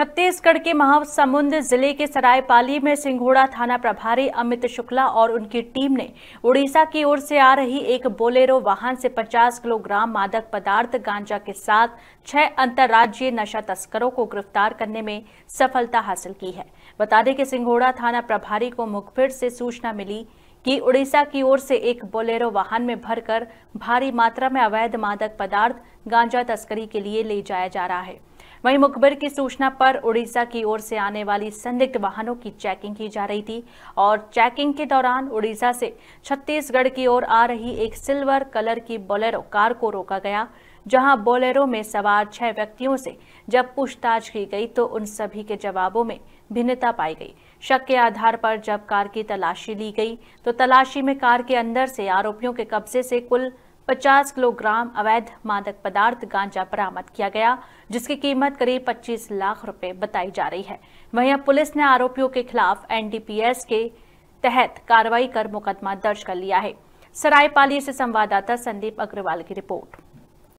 छत्तीसगढ़ के महासमुंद जिले के सरायपाली में सिंघोड़ा थाना प्रभारी अमित शुक्ला और उनकी टीम ने उड़ीसा की ओर से आ रही एक बोलेरो वाहन से 50 किलोग्राम मादक पदार्थ गांजा के साथ छह अंतर्राज्यीय नशा तस्करों को गिरफ्तार करने में सफलता हासिल की है बता दें कि सिंघोड़ा थाना प्रभारी को मुखबिर से सूचना मिली कि उड़ीसा की ओर से एक बोलेरो वाहन में भरकर भारी मात्रा में अवैध मादक पदार्थ गांजा तस्करी के लिए ले जाया जा रहा है वहीं मुखबिर की सूचना पर उड़ीसा की ओर से आने वाली संदिग्ध वाहनों की चेकिंग की जा रही थी और चेकिंग के दौरान उड़ीसा से छत्तीसगढ़ की ओर आ रही एक सिल्वर कलर की बोलेरो कार को रोका गया जहां बोलेरो में सवार छह व्यक्तियों से जब पूछताछ की गई तो उन सभी के जवाबों में भिन्नता पाई गई शक के आधार पर जब कार की तलाशी ली गई तो तलाशी में कार के अंदर से आरोपियों के कब्जे से कुल 50 किलोग्राम अवैध मादक पदार्थ गांजा बरामद किया गया जिसकी कीमत करीब 25 लाख रुपए बताई जा रही है वहीं अब पुलिस ने आरोपियों के खिलाफ एनडीपीएस के तहत कार्रवाई कर मुकदमा दर्ज कर लिया है सरायपाली से संवाददाता संदीप अग्रवाल की रिपोर्ट